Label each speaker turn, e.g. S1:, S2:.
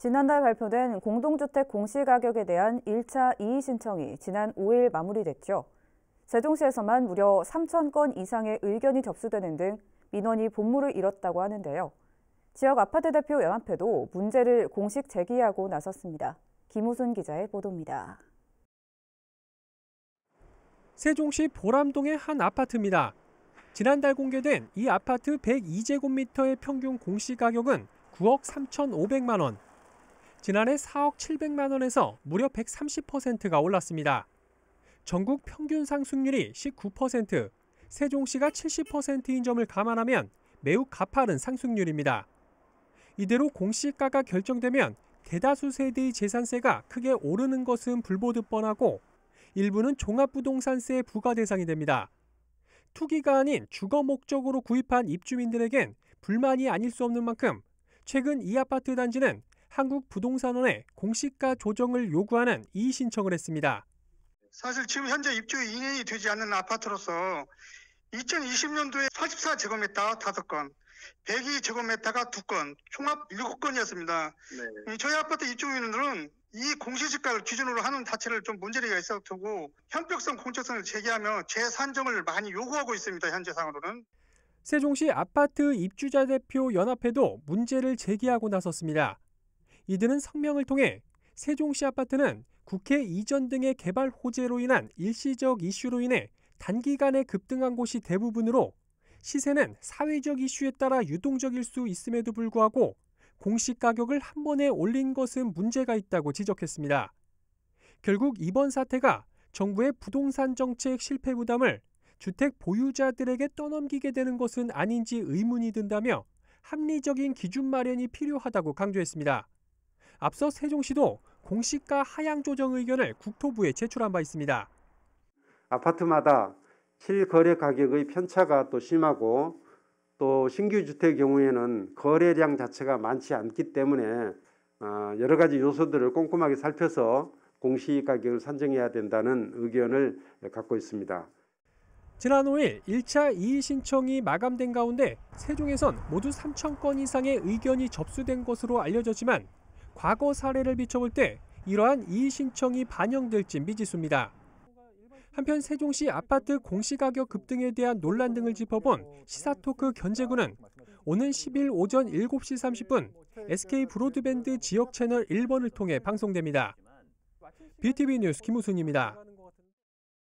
S1: 지난달 발표된 공동주택 공시가격에 대한 1차 이의 신청이 지난 5일 마무리됐죠. 세종시에서만 무려 3천 건 이상의 의견이 접수되는 등 민원이 본물을 잃었다고 하는데요. 지역 아파트 대표 연합회도 문제를 공식 제기하고 나섰습니다. 김우순 기자의 보도입니다.
S2: 세종시 보람동의 한 아파트입니다. 지난달 공개된 이 아파트 102제곱미터의 평균 공시가격은 9억 3,500만 원. 지난해 4억 700만 원에서 무려 130%가 올랐습니다. 전국 평균 상승률이 19%, 세종시가 70%인 점을 감안하면 매우 가파른 상승률입니다. 이대로 공시가가 결정되면 대다수 세대의 재산세가 크게 오르는 것은 불보듯 뻔하고 일부는 종합부동산세의 부과 대상이 됩니다. 투기가 아닌 주거 목적으로 구입한 입주민들에겐 불만이 아닐 수 없는 만큼 최근 이 아파트 단지는 한국부동산원에 공시가 조정을 요구하는 이 신청을 했습니다.
S3: 사실 지금 현재 입주 2년이 되지 않는 아파트로서 2020년도에 4 4제곱미터 5건, 102제곱미터가 2건, 총합 7건이었습니다. 네. 저희 아파트 입주민들은 이 공시지가를 기준으로 하는 자체를 좀 문제가 있어두고 현벽성 공적성을 제기하며 재산정을 많이 요구하고 있습니다. 현재 상으로는.
S2: 세종시 아파트 입주자 대표 연합회도 문제를 제기하고 나섰습니다. 이들은 성명을 통해 세종시 아파트는 국회 이전 등의 개발 호재로 인한 일시적 이슈로 인해 단기간에 급등한 곳이 대부분으로 시세는 사회적 이슈에 따라 유동적일 수 있음에도 불구하고 공시 가격을 한 번에 올린 것은 문제가 있다고 지적했습니다. 결국 이번 사태가 정부의 부동산 정책 실패 부담을 주택 보유자들에게 떠넘기게 되는 것은 아닌지 의문이 든다며 합리적인 기준 마련이 필요하다고 강조했습니다. 앞서 세종시도 공시가 하향 조정 의견을 국토부에 제출한 바 있습니다.
S4: 아파트마다 실거래 가격의 편차가 또 심하고 또 신규 주택 경우에는 거래량 자체가 많지 않기 때문에 어, 여러 가지 요소들을 꼼꼼하게 살펴서 공시 가격을 산정해야 된다는 의견을 갖고 있습니다.
S2: 지난 5일 1차 이의 신청이 마감된 가운데 세종에선 모두 3천 건 이상의 의견이 접수된 것으로 알려졌지만 과거 사례를 비춰볼 때 이러한 이의 신청이 반영될지 미지수입니다. 한편 세종시 아파트 공시가격 급등에 대한 논란 등을 짚어본 시사토크 견제군은 오는 10일 오전 7시 30분 SK 브로드밴드 지역 채널 1번을 통해 방송됩니다. BTV 뉴스 김우순입니다.